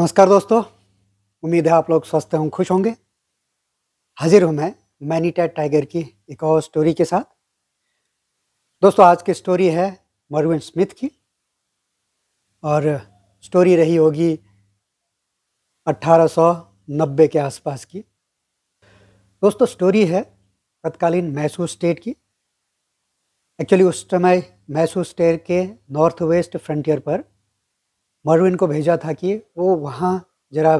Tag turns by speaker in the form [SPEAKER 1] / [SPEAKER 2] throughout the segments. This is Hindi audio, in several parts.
[SPEAKER 1] नमस्कार दोस्तों उम्मीद है आप लोग स्वस्थ हों खुश होंगे हाजिर हूं मैं मैनीटेड टाइगर की एक और स्टोरी के साथ दोस्तों आज की स्टोरी है मरविन स्मिथ की और स्टोरी रही होगी 1890 के आसपास की दोस्तों स्टोरी है तत्कालीन मैसूर स्टेट की एक्चुअली उस समय मैसूर स्टेट के नॉर्थ वेस्ट फ्रंटियर पर मरविन को भेजा था कि वो वहाँ ज़रा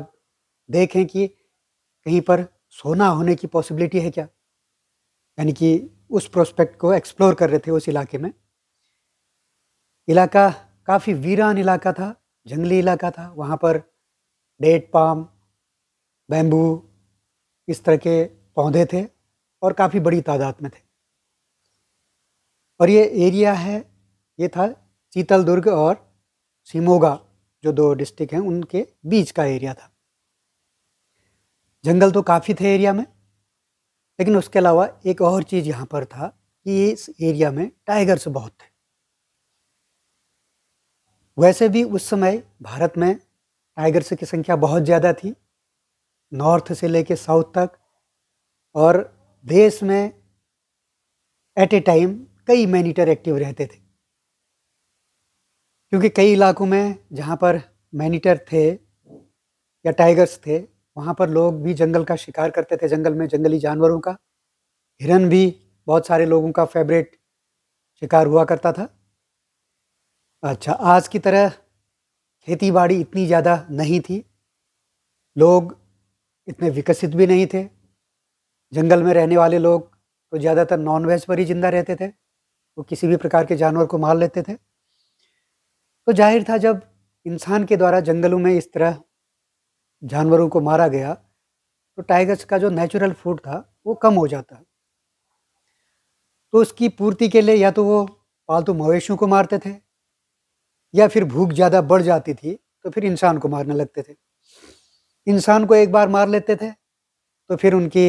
[SPEAKER 1] देखें कि कहीं पर सोना होने की पॉसिबिलिटी है क्या यानी कि उस प्रोस्पेक्ट को एक्सप्लोर कर रहे थे उस इलाके में इलाका काफ़ी वीरान इलाका था जंगली इलाका था वहाँ पर डेट पाम बैम्बू इस तरह के पौधे थे और काफ़ी बड़ी तादाद में थे और ये एरिया है ये था चीतल दुर्ग और सिमोगा जो दो डिस्ट्रिक्ट हैं उनके बीच का एरिया था जंगल तो काफ़ी थे एरिया में लेकिन उसके अलावा एक और चीज़ यहाँ पर था कि इस एरिया में टाइगर्स बहुत थे वैसे भी उस समय भारत में टाइगर्स की संख्या बहुत ज़्यादा थी नॉर्थ से लेके साउथ तक और देश में एट ए टाइम कई मैनीटर एक्टिव रहते थे क्योंकि कई इलाकों में जहाँ पर मैनीटर थे या टाइगर्स थे वहाँ पर लोग भी जंगल का शिकार करते थे जंगल में जंगली जानवरों का हिरन भी बहुत सारे लोगों का फेवरेट शिकार हुआ करता था अच्छा आज की तरह खेती बाड़ी इतनी ज़्यादा नहीं थी लोग इतने विकसित भी नहीं थे जंगल में रहने वाले लोग तो ज़्यादातर नॉन वेज पर ही ज़िंदा रहते थे वो किसी भी प्रकार के जानवर को मार लेते थे तो जाहिर था जब इंसान के द्वारा जंगलों में इस तरह जानवरों को मारा गया तो टाइगर्स का जो नेचुरल फूड था वो कम हो जाता तो उसकी पूर्ति के लिए या तो वो पालतू मवेशियों को मारते थे या फिर भूख ज़्यादा बढ़ जाती थी तो फिर इंसान को मारने लगते थे इंसान को एक बार मार लेते थे तो फिर उनके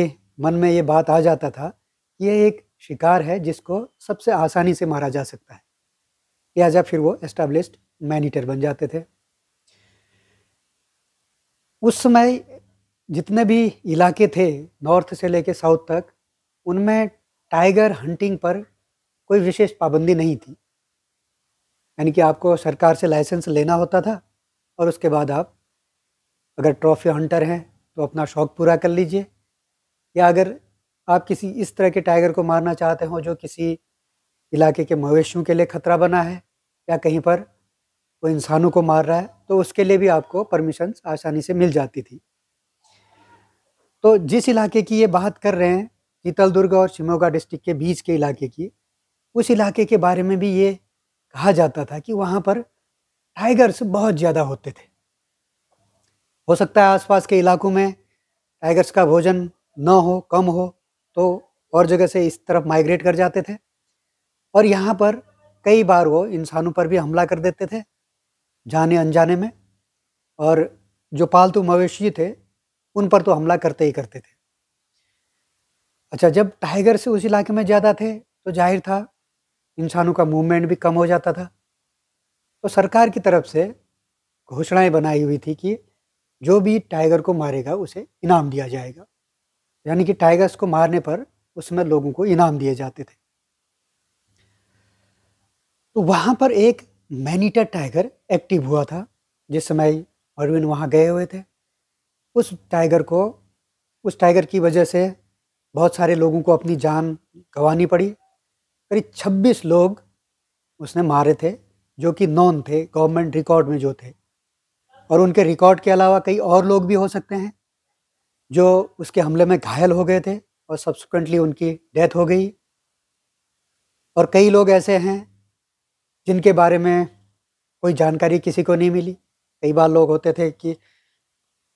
[SPEAKER 1] मन में ये बात आ जाता था कि यह एक शिकार है जिसको सबसे आसानी से मारा जा सकता है लिहाजा फिर वो एस्टेब्लिश मैन ईटर बन जाते थे उस समय जितने भी इलाके थे नॉर्थ से लेके साउथ तक उनमें टाइगर हंटिंग पर कोई विशेष पाबंदी नहीं थी यानी कि आपको सरकार से लाइसेंस लेना होता था और उसके बाद आप अगर ट्रॉफी हंटर हैं तो अपना शौक़ पूरा कर लीजिए या अगर आप किसी इस तरह के टाइगर को मारना चाहते हो जो किसी इलाके के मवेशियों के लिए खतरा बना है या कहीं पर वो इंसानों को मार रहा है तो उसके लिए भी आपको परमिशन आसानी से मिल जाती थी तो जिस इलाके की ये बात कर रहे हैं शीतल दुर्ग और शिमोगा डिस्ट्रिक्ट के बीच के इलाके की उस इलाके के बारे में भी ये कहा जाता था कि वहाँ पर टाइगर्स बहुत ज़्यादा होते थे हो सकता है आसपास के इलाकों में टाइगर्स का भोजन न हो कम हो तो और जगह से इस तरफ माइग्रेट कर जाते थे और यहाँ पर कई बार वो इंसानों पर भी हमला कर देते थे जाने अनजाने में और जो पालतू मवेशी थे उन पर तो हमला करते ही करते थे अच्छा जब टाइगर से उस इलाके में ज़्यादा थे तो जाहिर था इंसानों का मूवमेंट भी कम हो जाता था तो सरकार की तरफ से घोषणाएं बनाई हुई थी कि जो भी टाइगर को मारेगा उसे इनाम दिया जाएगा यानी कि टाइगर्स को मारने पर उसमें लोगों को इनाम दिए जाते थे तो वहाँ पर एक मैनीटा टाइगर एक्टिव हुआ था जिस समय अरविंद वहाँ गए हुए थे उस टाइगर को उस टाइगर की वजह से बहुत सारे लोगों को अपनी जान गंवानी पड़ी करीब छब्बीस लोग उसने मारे थे जो कि नॉन थे गवर्नमेंट रिकॉर्ड में जो थे और उनके रिकॉर्ड के अलावा कई और लोग भी हो सकते हैं जो उसके हमले में घायल हो गए थे और सब्सिक्वेंटली उनकी डेथ हो गई और कई लोग ऐसे हैं जिनके बारे में कोई जानकारी किसी को नहीं मिली कई बार लोग होते थे कि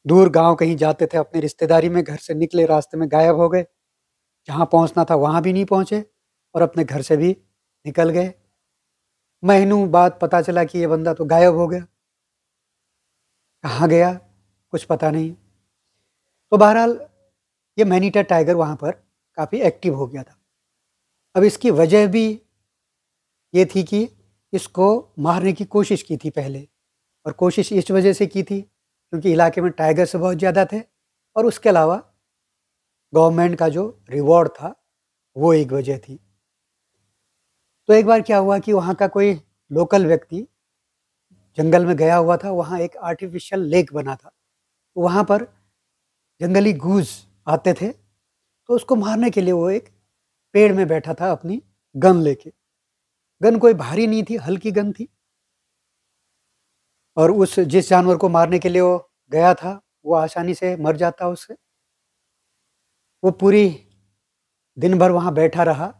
[SPEAKER 1] दूर गांव कहीं जाते थे अपने रिश्तेदारी में घर से निकले रास्ते में गायब हो गए जहाँ पहुँचना था वहाँ भी नहीं पहुँचे और अपने घर से भी निकल गए महीनों बाद पता चला कि ये बंदा तो गायब हो गया कहाँ गया कुछ पता नहीं तो बहरहाल ये मैनीटा टाइगर वहाँ पर काफ़ी एक्टिव हो गया था अब इसकी वजह भी ये थी कि इसको मारने की कोशिश की थी पहले और कोशिश इस वजह से की थी क्योंकि इलाके में टाइगर्स बहुत ज़्यादा थे और उसके अलावा गवर्नमेंट का जो रिवॉर्ड था वो एक वजह थी तो एक बार क्या हुआ कि वहाँ का कोई लोकल व्यक्ति जंगल में गया हुआ था वहाँ एक आर्टिफिशियल लेक बना था तो वहाँ पर जंगली गूज आते थे तो उसको मारने के लिए वो एक पेड़ में बैठा था अपनी गन लेके गन कोई भारी नहीं थी हल्की गन थी और उस जिस जानवर को मारने के लिए वो गया था वो आसानी से मर जाता उससे वो पूरी दिन भर वहाँ बैठा रहा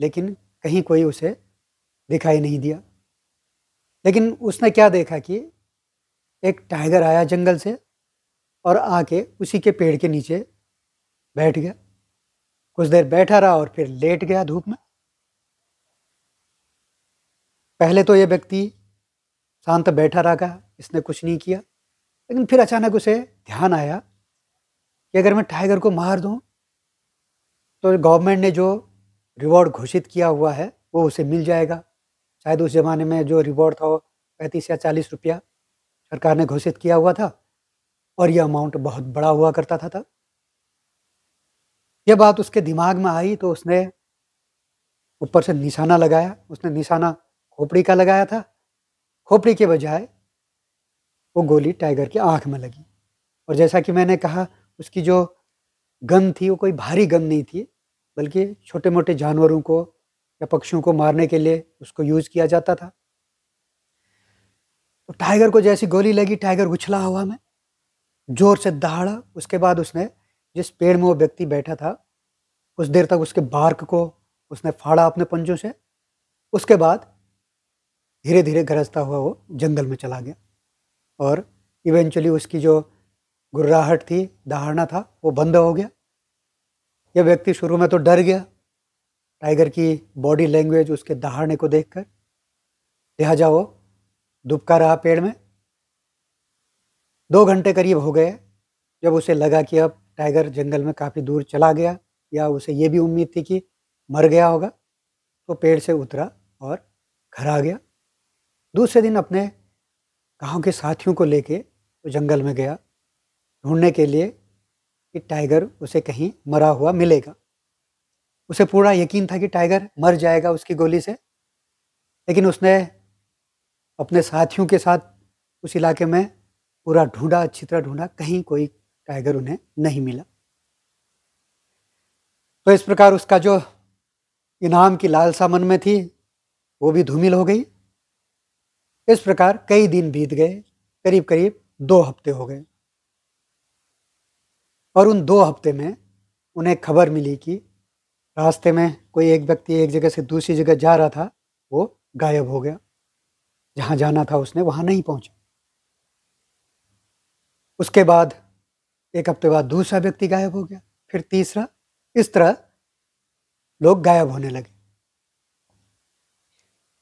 [SPEAKER 1] लेकिन कहीं कोई उसे दिखाई नहीं दिया लेकिन उसने क्या देखा कि एक टाइगर आया जंगल से और आके उसी के पेड़ के नीचे बैठ गया कुछ देर बैठा रहा और फिर लेट गया धूप में पहले तो ये व्यक्ति शांत बैठा रहा इसने कुछ नहीं किया लेकिन फिर अचानक उसे ध्यान आया कि अगर मैं टाइगर को मार दूं तो गवर्नमेंट ने जो रिवॉर्ड घोषित किया हुआ है वो उसे मिल जाएगा शायद उस ज़माने में जो रिवॉर्ड था वो पैंतीस या चालीस रुपया सरकार ने घोषित किया हुआ था और यह अमाउंट बहुत बड़ा हुआ करता था था यह बात उसके दिमाग में आई तो उसने ऊपर से निशाना लगाया उसने निशाना खोपड़ी का लगाया था खोपड़ी के बजाय वो गोली टाइगर की आंख में लगी और जैसा कि मैंने कहा उसकी जो गन थी वो कोई भारी गन नहीं थी बल्कि छोटे मोटे जानवरों को या पक्षियों को मारने के लिए उसको यूज किया जाता था तो टाइगर को जैसी गोली लगी टाइगर उछला हुआ में जोर से दहाड़ा उसके बाद उसने जिस पेड़ में वो व्यक्ति बैठा था कुछ देर तक उसके बार्क को उसने फाड़ा अपने पंजों से उसके बाद धीरे धीरे गरजता हुआ वो जंगल में चला गया और इवेंचुअली उसकी जो गुर्राहट थी दहाड़ना था वो बंद हो गया यह व्यक्ति शुरू में तो डर गया टाइगर की बॉडी लैंग्वेज उसके दहाड़ने को देखकर लिहाजा वो दुबका रहा पेड़ में दो घंटे करीब हो गए जब उसे लगा कि अब टाइगर जंगल में काफ़ी दूर चला गया या उसे ये भी उम्मीद थी कि मर गया होगा तो पेड़ से उतरा और घर आ गया दूसरे दिन अपने गांव के साथियों को लेके वो जंगल में गया ढूंढने के लिए कि टाइगर उसे कहीं मरा हुआ मिलेगा उसे पूरा यकीन था कि टाइगर मर जाएगा उसकी गोली से लेकिन उसने अपने साथियों के साथ उस इलाके में पूरा ढूंढा अच्छी तरह ढूंढा कहीं कोई टाइगर उन्हें नहीं मिला तो इस प्रकार उसका जो इनाम की लालसा मन में थी वो भी धूमिल हो गई इस प्रकार कई दिन बीत गए करीब करीब दो हफ्ते हो गए और उन दो हफ्ते में उन्हें खबर मिली कि रास्ते में कोई एक व्यक्ति एक जगह से दूसरी जगह जा रहा था वो गायब हो गया जहाँ जाना था उसने वहाँ नहीं पहुँचा उसके बाद एक हफ्ते बाद दूसरा व्यक्ति गायब हो गया फिर तीसरा इस तरह लोग गायब होने लगे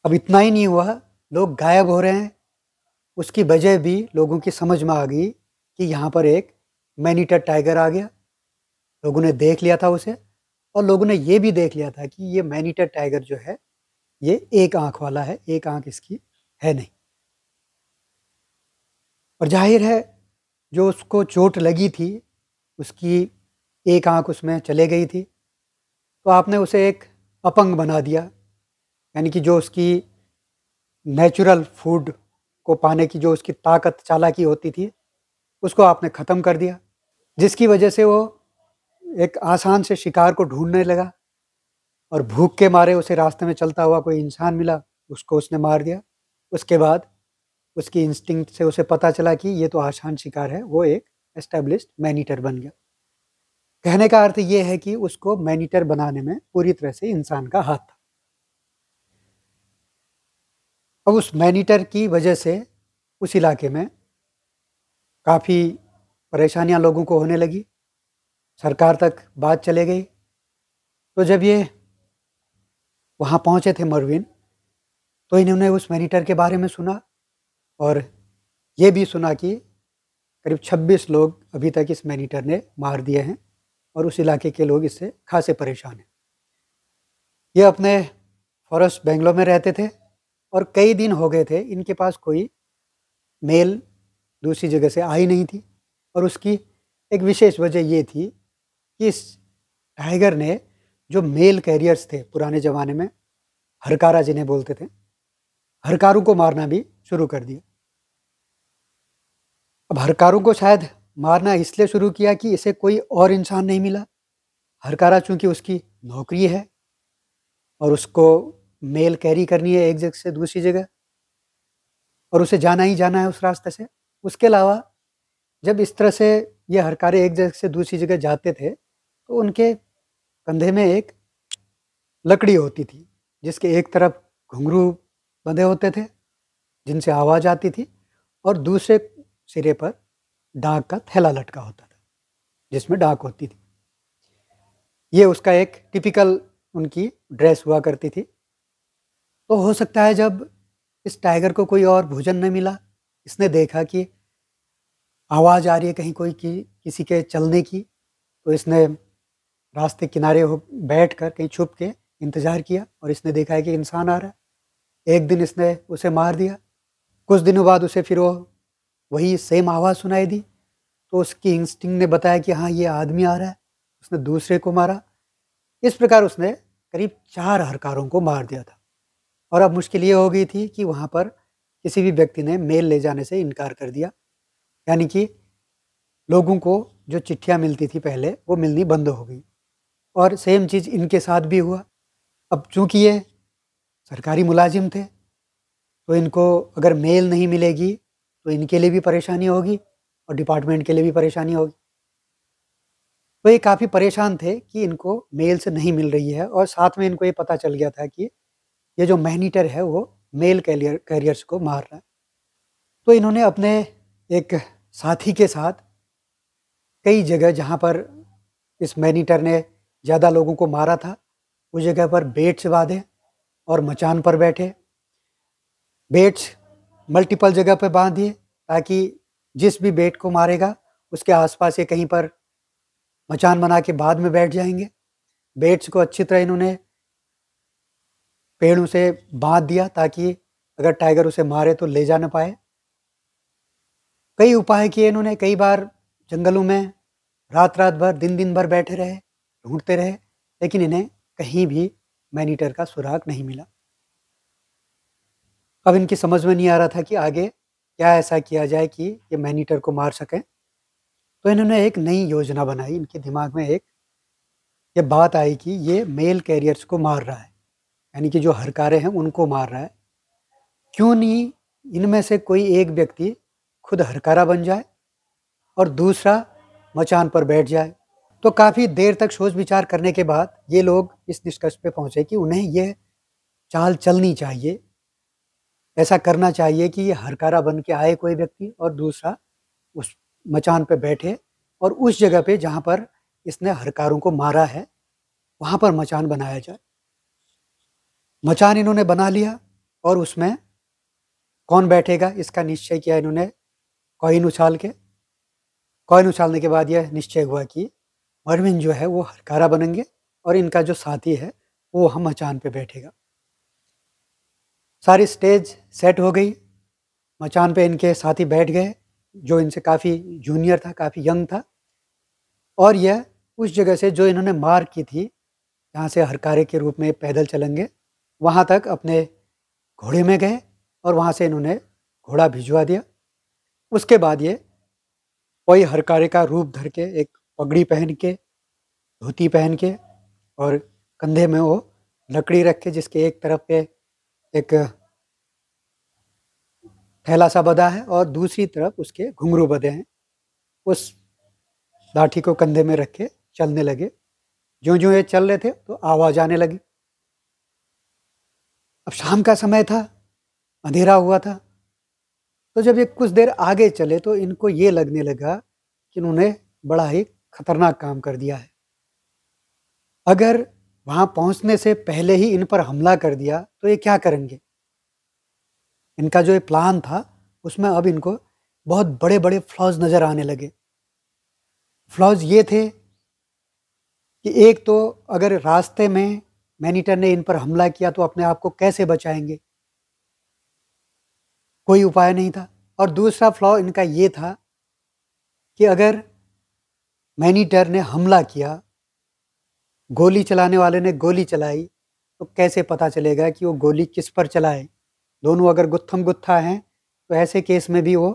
[SPEAKER 1] अब इतना ही नहीं हुआ लोग गायब हो रहे हैं उसकी वजह भी लोगों की समझ में आ गई कि यहाँ पर एक मैनीटर टाइगर आ गया लोगों ने देख लिया था उसे और लोगों ने ये भी देख लिया था कि ये मैनीटर टाइगर जो है ये एक आँख वाला है एक आँख इसकी है नहीं और जाहिर है जो उसको चोट लगी थी उसकी एक आंख उसमें चले गई थी तो आपने उसे एक अपंग बना दिया यानी कि जो उसकी नेचुरल फूड को पाने की जो उसकी ताकत चालाकी होती थी उसको आपने ख़त्म कर दिया जिसकी वजह से वो एक आसान से शिकार को ढूंढने लगा और भूख के मारे उसे रास्ते में चलता हुआ कोई इंसान मिला उसको उसने मार दिया उसके बाद उसकी इंस्टिंक्ट से उसे पता चला कि ये तो आसान शिकार है वो एक एस्टेब्लिश मैनीटर बन गया कहने का अर्थ ये है कि उसको मैनीटर बनाने में पूरी तरह से इंसान का हाथ था अब उस मैनीटर की वजह से उस इलाके में काफ़ी परेशानियां लोगों को होने लगी सरकार तक बात चले गई तो जब ये वहाँ पहुँचे थे मरविन तो इन्होंने उस मैनीटर के बारे में सुना और ये भी सुना कि करीब 26 लोग अभी तक इस मैनीटर ने मार दिए हैं और उस इलाके के लोग इससे खासे परेशान हैं ये अपने फॉरेस्ट बेंगलोर में रहते थे और कई दिन हो गए थे इनके पास कोई मेल दूसरी जगह से आई नहीं थी और उसकी एक विशेष वजह ये थी कि इस टाइगर ने जो मेल कैरियर्स थे पुराने ज़माने में हरकारा जिन्हें बोलते थे हरकारों को मारना भी शुरू कर दिया अब हरकारों को शायद मारना इसलिए शुरू किया कि इसे कोई और इंसान नहीं मिला हरकारा चूंकि उसकी नौकरी है और उसको मेल कैरी करनी है एक जगह से दूसरी जगह और उसे जाना ही जाना है उस रास्ते से उसके अलावा जब इस तरह से ये हरकारे एक जगह से दूसरी जगह जाते थे तो उनके कंधे में एक लकड़ी होती थी जिसके एक तरफ घुंघरू बंधे होते थे जिनसे आवाज़ आती थी और दूसरे सिरे पर डाक का थैला लटका होता था जिसमें डाक होती थी ये उसका एक टिपिकल उनकी ड्रेस हुआ करती थी तो हो सकता है जब इस टाइगर को कोई और भोजन नहीं मिला इसने देखा कि आवाज़ आ रही है कहीं कोई की किसी के चलने की तो इसने रास्ते किनारे हो बैठ कर कहीं छुप के इंतज़ार किया और इसने देखा है कि इंसान आ रहा है एक दिन इसने उसे मार दिया कुछ दिनों बाद उसे फिर वो वही सेम आवाज़ सुनाई दी तो उसकी इंस्टिंग ने बताया कि हाँ ये आदमी आ रहा है उसने दूसरे को मारा इस प्रकार उसने करीब चार हरकारों को मार दिया था और अब मुश्किल ये हो गई थी कि वहाँ पर किसी भी व्यक्ति ने मेल ले जाने से इनकार कर दिया यानी कि लोगों को जो चिट्ठियाँ मिलती थी पहले वो मिलनी बंद हो गई और सेम चीज़ इनके साथ भी हुआ अब चूँकि ये सरकारी मुलाजिम थे तो इनको अगर मेल नहीं मिलेगी तो इनके लिए भी परेशानी होगी और डिपार्टमेंट के लिए भी परेशानी होगी तो ये काफ़ी परेशान थे कि इनको मेल से नहीं मिल रही है और साथ में इनको ये पता चल गया था कि ये जो मैनीटर है वो मेल कैरियर कैरियर्स को मार रहा है तो इन्होंने अपने एक साथी के साथ कई जगह जहाँ पर इस मैनीटर ने ज़्यादा लोगों को मारा था उस जगह पर बेट्स बांधे और मचान पर बैठे बेट्स मल्टीपल जगह पर बांध दिए ताकि जिस भी बेट को मारेगा उसके आसपास ये कहीं पर मचान बना के बाद में बैठ जाएंगे बेट्स को अच्छी तरह इन्होंने पेड़ उसे बांध दिया ताकि अगर टाइगर उसे मारे तो ले जा ना पाए कई उपाय किए इन्होंने कई बार जंगलों में रात रात भर दिन दिन भर बैठे रहे ढूंढते रहे लेकिन इन्हें कहीं भी मैनीटर का सुराग नहीं मिला अब इनकी समझ में नहीं आ रहा था कि आगे क्या ऐसा किया जाए कि ये मैनीटर को मार सकें तो इन्होंने एक नई योजना बनाई इनके दिमाग में एक ये बात आई कि ये मेल कैरियर्स को मार रहा है यानी कि जो हरकारे हैं उनको मार रहा है क्यों नहीं इनमें से कोई एक व्यक्ति खुद हरकारा बन जाए और दूसरा मचान पर बैठ जाए तो काफ़ी देर तक सोच विचार करने के बाद ये लोग इस निष्कर्ष पे पहुँचे कि उन्हें यह चाल चलनी चाहिए ऐसा करना चाहिए कि ये हरकारा बन के आए कोई व्यक्ति और दूसरा उस मचान पे बैठे और उस जगह पे जहाँ पर इसने हरकारों को मारा है वहाँ पर मचान बनाया जाए मचान इन्होंने बना लिया और उसमें कौन बैठेगा इसका निश्चय किया इन्होंने कॉइन उछाल के कॉइन उछालने के बाद यह निश्चय हुआ कि मरविन जो है वो हरकारा बनेंगे और इनका जो साथी है वो हम मचान पे बैठेगा सारी स्टेज सेट हो गई मचान पे इनके साथी बैठ गए जो इनसे काफ़ी जूनियर था काफ़ी यंग था और यह उस जगह से जो इन्होंने मार की थी यहाँ से हरकारे के रूप में पैदल चलेंगे वहाँ तक अपने घोड़े में गए और वहाँ से इन्होंने घोड़ा भिजवा दिया उसके बाद ये हर हरकारे का रूप धर के एक पगड़ी पहन के धोती पहन के और कंधे में वो लकड़ी रख के जिसके एक तरफ पे एक थैला सा बधा है और दूसरी तरफ उसके घुंघरू बधे हैं उस लाठी को कंधे में रख के चलने लगे जो जो ये चल रहे थे तो आवाज़ आने लगी अब शाम का समय था अंधेरा हुआ था तो जब ये कुछ देर आगे चले तो इनको ये लगने लगा कि इन्होंने बड़ा ही खतरनाक काम कर दिया है अगर वहां पहुंचने से पहले ही इन पर हमला कर दिया तो ये क्या करेंगे इनका जो ये प्लान था उसमें अब इनको बहुत बड़े बड़े फ्लॉज नज़र आने लगे फ्लॉज ये थे कि एक तो अगर रास्ते में मैनीटर ने इन पर हमला किया तो अपने आप को कैसे बचाएंगे कोई उपाय नहीं था और दूसरा फ्लॉ इनका ये था कि अगर मैनीटर ने हमला किया गोली चलाने वाले ने गोली चलाई तो कैसे पता चलेगा कि वो गोली किस पर चलाए दोनों अगर गुत्थम गुत्था हैं तो ऐसे केस में भी वो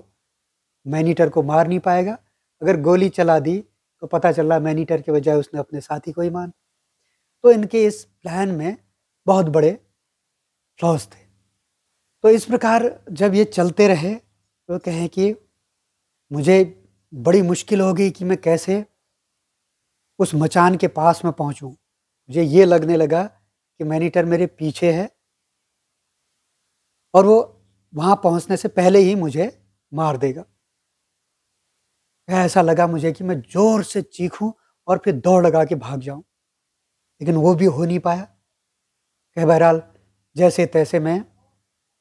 [SPEAKER 1] मैनीटर को मार नहीं पाएगा अगर गोली चला दी तो पता चल रहा मैनीटर के बजाय उसने अपने साथी को ही माना तो इनके इस प्लान में बहुत बड़े फ्लॉज थे तो इस प्रकार जब ये चलते रहे तो कहें कि मुझे बड़ी मुश्किल हो गई कि मैं कैसे उस मचान के पास में पहुंचूं मुझे ये लगने लगा कि मैनीटर मेरे पीछे है और वो वहाँ पहुँचने से पहले ही मुझे मार देगा ऐसा लगा मुझे कि मैं ज़ोर से चीखूं और फिर दौड़ लगा के भाग जाऊं लेकिन वो भी हो नहीं पाया कि बहरहाल जैसे तैसे मैं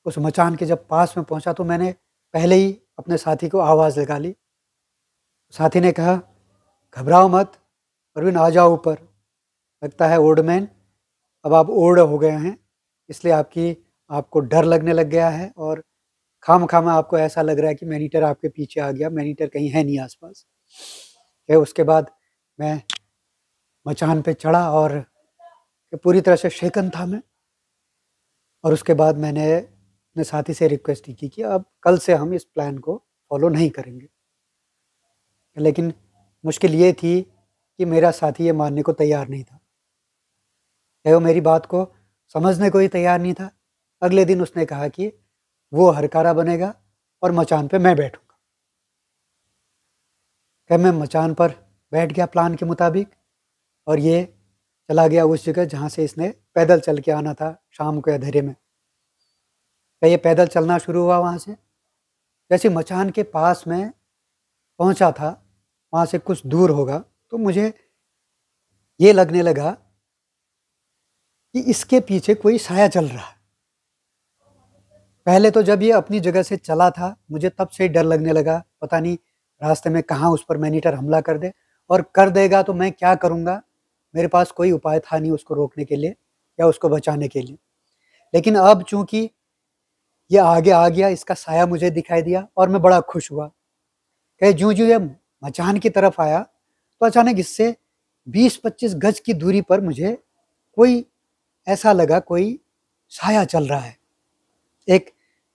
[SPEAKER 1] उस मचान के जब पास में पहुंचा तो मैंने पहले ही अपने साथी को आवाज़ लगा ली साथी ने कहा घबराओ मत अरविंद आ जाओ ऊपर लगता है ओल्ड मैन अब आप ओल्ड हो गए हैं इसलिए आपकी आपको डर लगने लग गया है और खाम खाम आपको ऐसा लग रहा है कि मैनीटर आपके पीछे आ गया मैनीटर कहीं है नहीं आसपास उसके बाद मैं मचान पे चढ़ा और पूरी तरह से शेकन था मैं और उसके बाद मैंने अपने साथी से रिक्वेस्ट की कि अब कल से हम इस प्लान को फॉलो नहीं करेंगे लेकिन मुश्किल ये थी कि मेरा साथी ये मानने को तैयार नहीं था वो मेरी बात को समझने को ही तैयार नहीं था अगले दिन उसने कहा कि वो हरकारा बनेगा और मचान पे मैं बैठूंगा क्या मैं मचान पर बैठ गया प्लान के मुताबिक और ये चला गया उस जगह जहाँ से इसने पैदल चल के आना था शाम को अंधेरे में क्या ये पैदल चलना शुरू हुआ वहाँ से जैसे मचान के पास में पहुँचा था वहाँ से कुछ दूर होगा तो मुझे ये लगने लगा कि इसके पीछे कोई साया चल रहा है पहले तो जब ये अपनी जगह से चला था मुझे तब से ही डर लगने लगा पता नहीं रास्ते में कहाँ उस पर मैनीटर हमला कर दे और कर देगा तो मैं क्या करूँगा मेरे पास कोई उपाय था नहीं उसको रोकने के लिए या उसको बचाने के लिए लेकिन अब चूंकि ये आगे आ गया इसका साया मुझे दिखाई दिया और मैं बड़ा खुश हुआ कहे जू जू ये मचान की तरफ आया तो अचानक इससे 20-25 गज की दूरी पर मुझे कोई ऐसा लगा कोई साया चल रहा है एक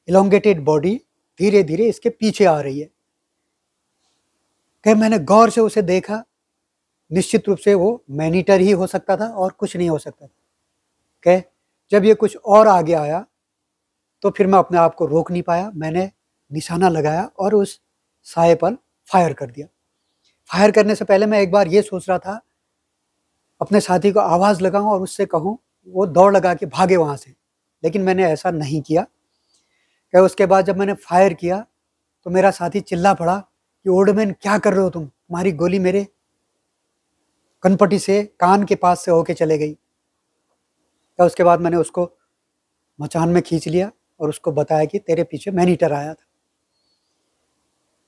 [SPEAKER 1] इलोंगेटेड बॉडी धीरे धीरे इसके पीछे आ रही है कहे मैंने गौर से उसे देखा निश्चित रूप से वो मैनीटर ही हो सकता था और कुछ नहीं हो सकता था okay? जब ये कुछ और आगे आया तो फिर मैं अपने आप को रोक नहीं पाया मैंने निशाना लगाया और उस साय पर फायर कर दिया फायर करने से पहले मैं एक बार ये सोच रहा था अपने साथी को आवाज़ लगाऊं और उससे कहूं वो दौड़ लगा के भागे वहाँ से लेकिन मैंने ऐसा नहीं किया क्या उसके बाद जब मैंने फायर किया तो मेरा साथी चिल्ला पड़ा कि ओल्ड मैन क्या कर रहे हो तुम तुम्हारी गोली मेरे कनपटी से कान के पास से होके चले गई तो उसके बाद मैंने उसको मचान में खींच लिया और उसको बताया कि तेरे पीछे मैनीटर आया था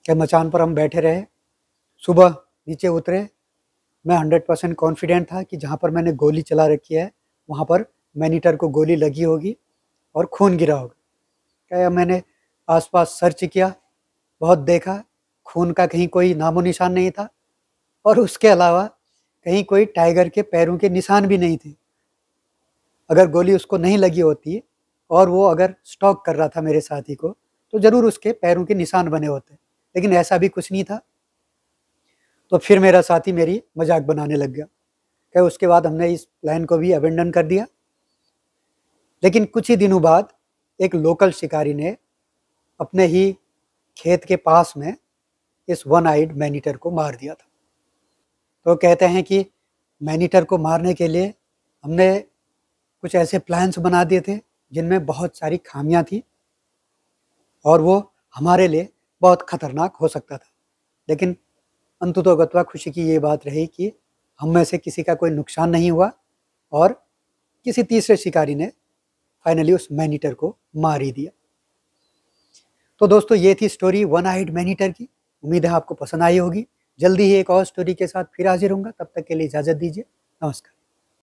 [SPEAKER 1] क्या मचान पर हम बैठे रहे सुबह नीचे उतरे मैं हंड्रेड परसेंट कॉन्फिडेंट था कि जहाँ पर मैंने गोली चला रखी है वहाँ पर मैनीटर को गोली लगी होगी और खून गिरा होगा क्या मैंने आसपास सर्च किया बहुत देखा खून का कहीं कोई नामो निशान नहीं था और उसके अलावा कहीं कोई टाइगर के पैरों के निशान भी नहीं थे अगर गोली उसको नहीं लगी होती और वो अगर स्टॉक कर रहा था मेरे साथी को तो ज़रूर उसके पैरों के निशान बने होते लेकिन ऐसा भी कुछ नहीं था तो फिर मेरा साथी मेरी मजाक बनाने लग गया क्या उसके बाद हमने इस प्लान को भी अबेंडन कर दिया लेकिन कुछ ही दिनों बाद एक लोकल शिकारी ने अपने ही खेत के पास में इस वन आइड मैनीटर को मार दिया था तो कहते हैं कि मैनीटर को मारने के लिए हमने कुछ ऐसे प्लान्स बना दिए थे जिनमें बहुत सारी खामियां थी और वो हमारे लिए बहुत खतरनाक हो सकता था लेकिन अंततोगत्वा खुशी की ये बात रही कि हम में से किसी का कोई नुकसान नहीं हुआ और किसी तीसरे शिकारी ने फाइनली उस मैनीटर को मार ही दिया तो दोस्तों ये थी स्टोरी वन आइड मैनीटर की उम्मीद है आपको पसंद आई होगी जल्दी ही एक और स्टोरी के साथ फिर हाजिर होंगे तब तक के लिए इजाज़त दीजिए नमस्कार